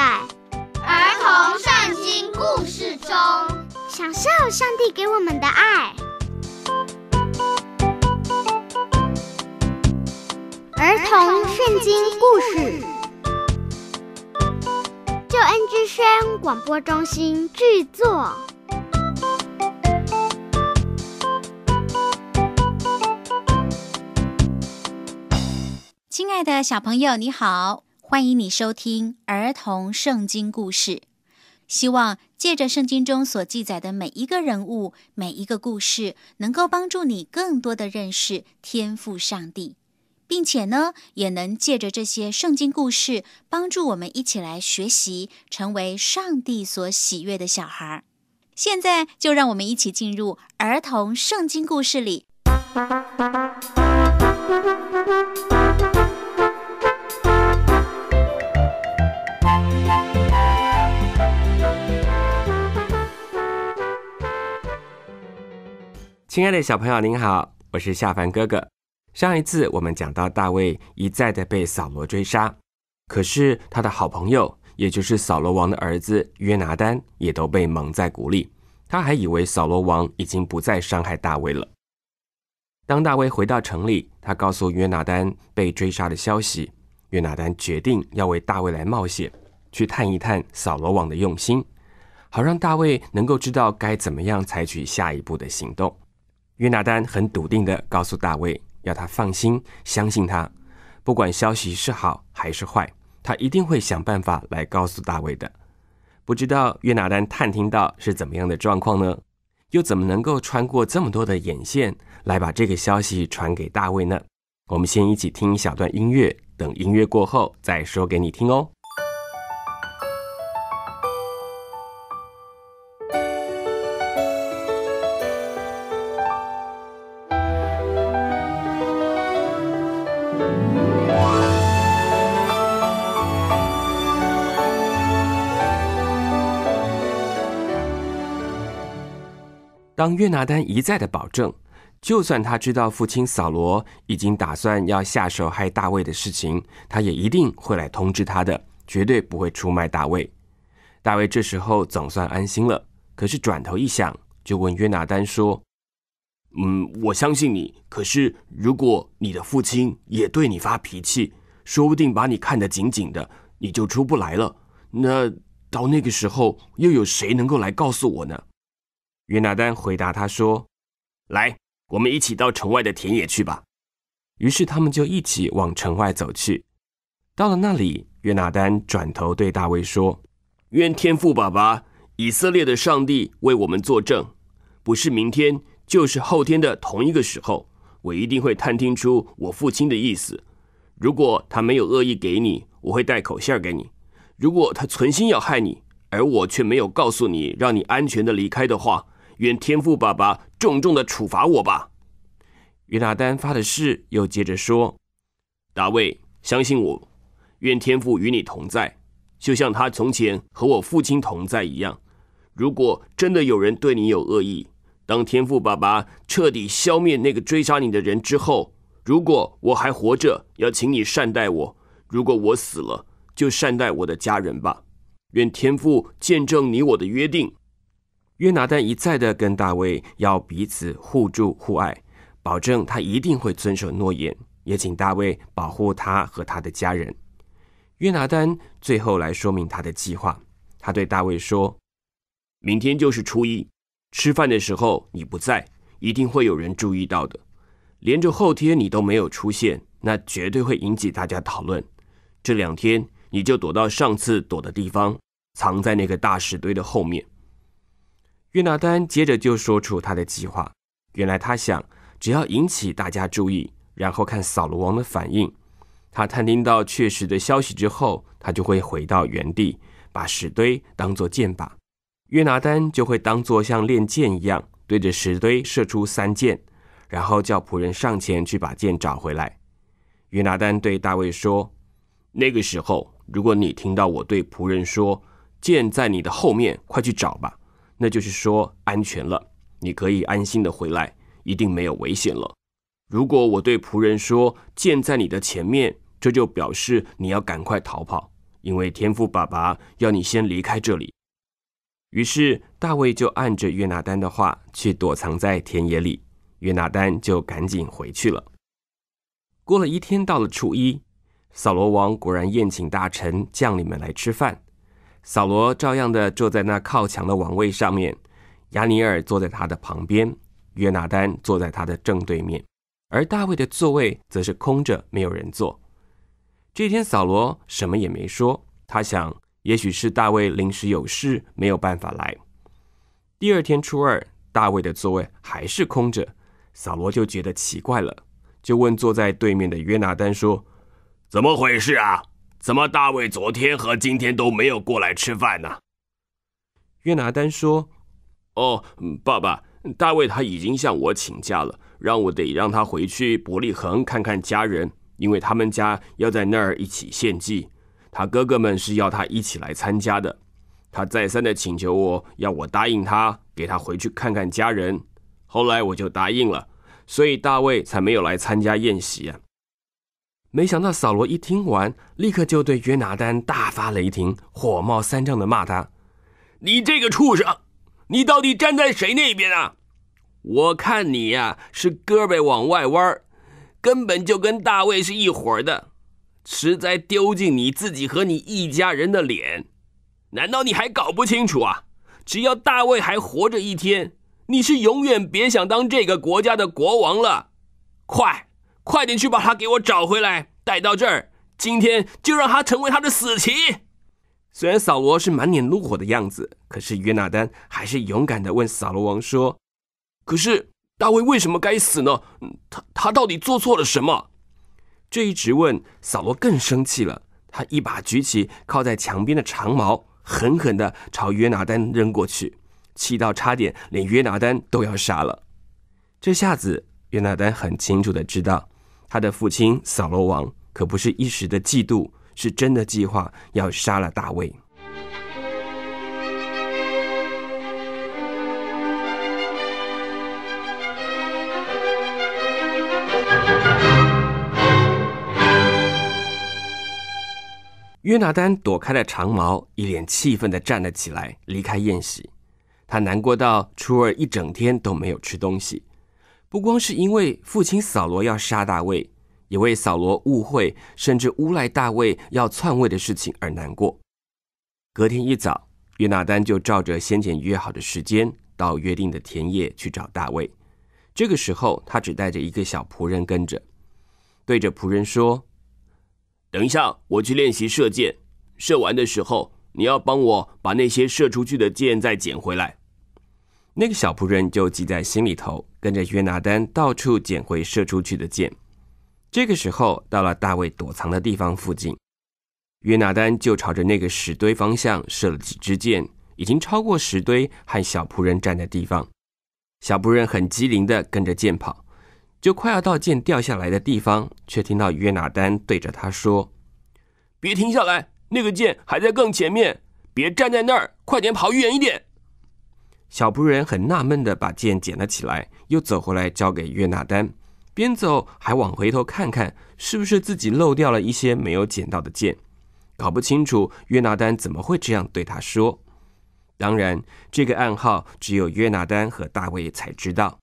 在儿童圣经故事中，享受上帝给我们的爱。儿童圣经故事，救恩之声广播中心制作。亲爱的小朋友，你好。欢迎你收听儿童圣经故事，希望借着圣经中所记载的每一个人物、每一个故事，能够帮助你更多的认识天赋上帝，并且呢，也能借着这些圣经故事，帮助我们一起来学习，成为上帝所喜悦的小孩。现在就让我们一起进入儿童圣经故事里。亲爱的小朋友，您好，我是夏凡哥哥。上一次我们讲到大卫一再的被扫罗追杀，可是他的好朋友，也就是扫罗王的儿子约拿丹，也都被蒙在鼓里。他还以为扫罗王已经不再伤害大卫了。当大卫回到城里，他告诉约拿丹被追杀的消息。约拿丹决定要为大卫来冒险，去探一探扫罗王的用心，好让大卫能够知道该怎么样采取下一步的行动。约纳丹很笃定地告诉大卫，要他放心，相信他。不管消息是好还是坏，他一定会想办法来告诉大卫的。不知道约纳丹探听到是怎么样的状况呢？又怎么能够穿过这么多的眼线来把这个消息传给大卫呢？我们先一起听一小段音乐，等音乐过后再说给你听哦。当约拿丹一再的保证，就算他知道父亲扫罗已经打算要下手害大卫的事情，他也一定会来通知他的，绝对不会出卖大卫。大卫这时候总算安心了，可是转头一想，就问约拿丹说：“嗯，我相信你。可是如果你的父亲也对你发脾气，说不定把你看得紧紧的，你就出不来了。那到那个时候，又有谁能够来告诉我呢？”约拿丹回答他说：“来，我们一起到城外的田野去吧。”于是他们就一起往城外走去。到了那里，约拿丹转头对大卫说：“愿天父爸爸以色列的上帝为我们作证，不是明天，就是后天的同一个时候，我一定会探听出我父亲的意思。如果他没有恶意给你，我会带口信给你；如果他存心要害你，而我却没有告诉你，让你安全的离开的话。”愿天父爸爸重重的处罚我吧。约拿丹发的誓，又接着说：“大卫，相信我，愿天父与你同在，就像他从前和我父亲同在一样。如果真的有人对你有恶意，当天父爸爸彻底消灭那个追杀你的人之后，如果我还活着，要请你善待我；如果我死了，就善待我的家人吧。愿天父见证你我的约定。”约拿丹一再的跟大卫要彼此互助互爱，保证他一定会遵守诺言，也请大卫保护他和他的家人。约拿丹最后来说明他的计划，他对大卫说：“明天就是初一，吃饭的时候你不在，一定会有人注意到的。连着后天你都没有出现，那绝对会引起大家讨论。这两天你就躲到上次躲的地方，藏在那个大石堆的后面。”约拿丹接着就说出他的计划。原来他想，只要引起大家注意，然后看扫罗王的反应。他探听到确实的消息之后，他就会回到原地，把石堆当作箭靶。约拿丹就会当作像练箭一样，对着石堆射出三箭，然后叫仆人上前去把箭找回来。约拿丹对大卫说：“那个时候，如果你听到我对仆人说，箭在你的后面，快去找吧。”那就是说，安全了，你可以安心的回来，一定没有危险了。如果我对仆人说箭在你的前面，这就表示你要赶快逃跑，因为天父爸爸要你先离开这里。于是大卫就按着约拿丹的话去躲藏在田野里，约拿丹就赶紧回去了。过了一天，到了初一，扫罗王果然宴请大臣、将领们来吃饭。扫罗照样的坐在那靠墙的王位上面，亚尼尔坐在他的旁边，约拿丹坐在他的正对面，而大卫的座位则是空着，没有人坐。这天，扫罗什么也没说，他想，也许是大卫临时有事，没有办法来。第二天初二，大卫的座位还是空着，扫罗就觉得奇怪了，就问坐在对面的约拿丹说：“怎么回事啊？”怎么，大卫昨天和今天都没有过来吃饭呢？约拿丹说：“哦，爸爸，大卫他已经向我请假了，让我得让他回去伯利恒看看家人，因为他们家要在那儿一起献祭。他哥哥们是要他一起来参加的。他再三的请求我，要我答应他，给他回去看看家人。后来我就答应了，所以大卫才没有来参加宴席啊。”没想到扫罗一听完，立刻就对约拿丹大发雷霆，火冒三丈的骂他：“你这个畜生，你到底站在谁那边啊？我看你呀是胳膊往外弯，根本就跟大卫是一伙的，实在丢尽你自己和你一家人的脸。难道你还搞不清楚啊？只要大卫还活着一天，你是永远别想当这个国家的国王了。快！”快点去把他给我找回来，带到这儿。今天就让他成为他的死棋。虽然扫罗是满脸怒火的样子，可是约拿丹还是勇敢的问扫罗王说：“可是大卫为什么该死呢？他他到底做错了什么？”这一直问，扫罗更生气了。他一把举起靠在墙边的长矛，狠狠的朝约拿丹扔过去，气到差点连约拿丹都要杀了。这下子，约拿丹很清楚的知道。他的父亲扫罗王可不是一时的嫉妒，是真的计划要杀了大卫。约拿丹躲开了长矛，一脸气愤的站了起来，离开宴席。他难过到初二一整天都没有吃东西。不光是因为父亲扫罗要杀大卫，也为扫罗误会甚至诬赖大卫要篡位的事情而难过。隔天一早，约纳丹就照着先前约好的时间，到约定的田野去找大卫。这个时候，他只带着一个小仆人跟着，对着仆人说：“等一下，我去练习射箭，射完的时候，你要帮我把那些射出去的箭再捡回来。”那个小仆人就记在心里头，跟着约拿丹到处捡回射出去的箭。这个时候到了大卫躲藏的地方附近，约拿丹就朝着那个石堆方向射了几支箭，已经超过石堆和小仆人站的地方。小仆人很机灵的跟着箭跑，就快要到箭掉下来的地方，却听到约拿丹对着他说：“别停下来，那个箭还在更前面，别站在那儿，快点跑远一点。”小仆人很纳闷的把剑捡了起来，又走回来交给约纳丹，边走还往回头看看，是不是自己漏掉了一些没有捡到的剑。搞不清楚约纳丹怎么会这样对他说。当然，这个暗号只有约纳丹和大卫才知道。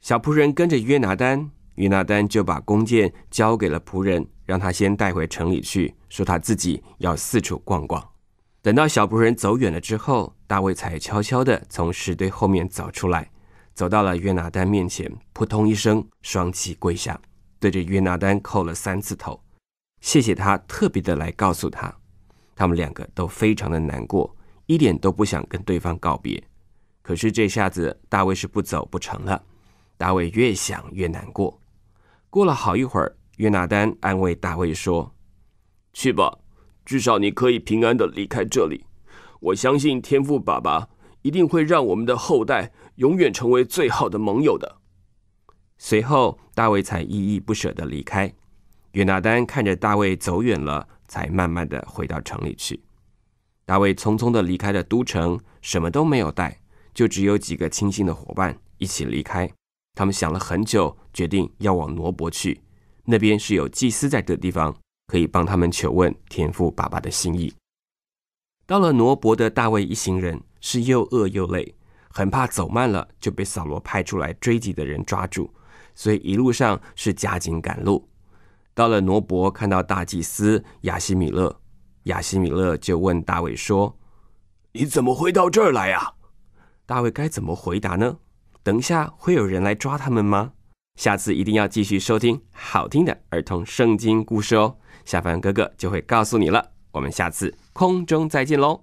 小仆人跟着约拿丹，约纳丹就把弓箭交给了仆人，让他先带回城里去，说他自己要四处逛逛。等到小仆人走远了之后，大卫才悄悄地从石堆后面走出来，走到了约拿丹面前，扑通一声，双膝跪下，对着约拿丹叩了三次头，谢谢他特别的来告诉他，他们两个都非常的难过，一点都不想跟对方告别。可是这下子，大卫是不走不成了。大卫越想越难过，过了好一会儿，约拿丹安慰大卫说：“去吧。”至少你可以平安的离开这里，我相信天赋爸爸一定会让我们的后代永远成为最好的盟友的。随后，大卫才依依不舍的离开。约拿丹看着大卫走远了，才慢慢的回到城里去。大卫匆匆的离开了都城，什么都没有带，就只有几个亲信的伙伴一起离开。他们想了很久，决定要往挪伯去，那边是有祭司在的地方。可以帮他们求问天父爸爸的心意。到了挪伯的大卫一行人是又饿又累，很怕走慢了就被扫罗派出来追击的人抓住，所以一路上是加紧赶路。到了挪伯，看到大祭司亚西米勒，亚西米勒就问大卫说：“你怎么会到这儿来呀？”大卫该怎么回答呢？等一下会有人来抓他们吗？下次一定要继续收听好听的儿童圣经故事哦，下凡哥哥就会告诉你了。我们下次空中再见喽！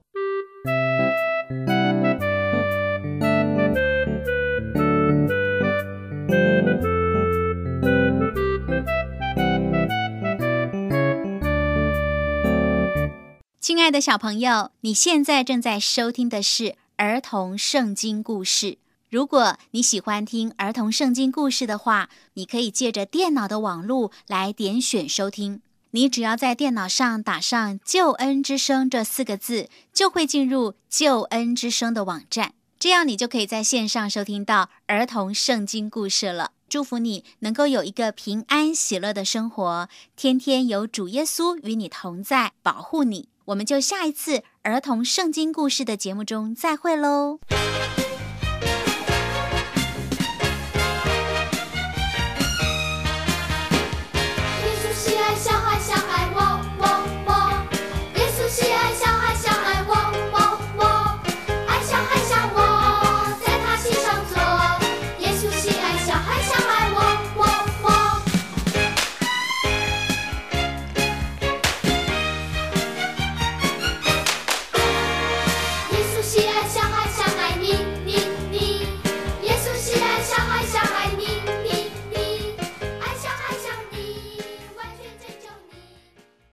亲爱的，小朋友，你现在正在收听的是儿童圣经故事。如果你喜欢听儿童圣经故事的话，你可以借着电脑的网路来点选收听。你只要在电脑上打上“救恩之声”这四个字，就会进入“救恩之声”的网站。这样，你就可以在线上收听到儿童圣经故事了。祝福你能够有一个平安喜乐的生活，天天有主耶稣与你同在，保护你。我们就下一次儿童圣经故事的节目中再会喽。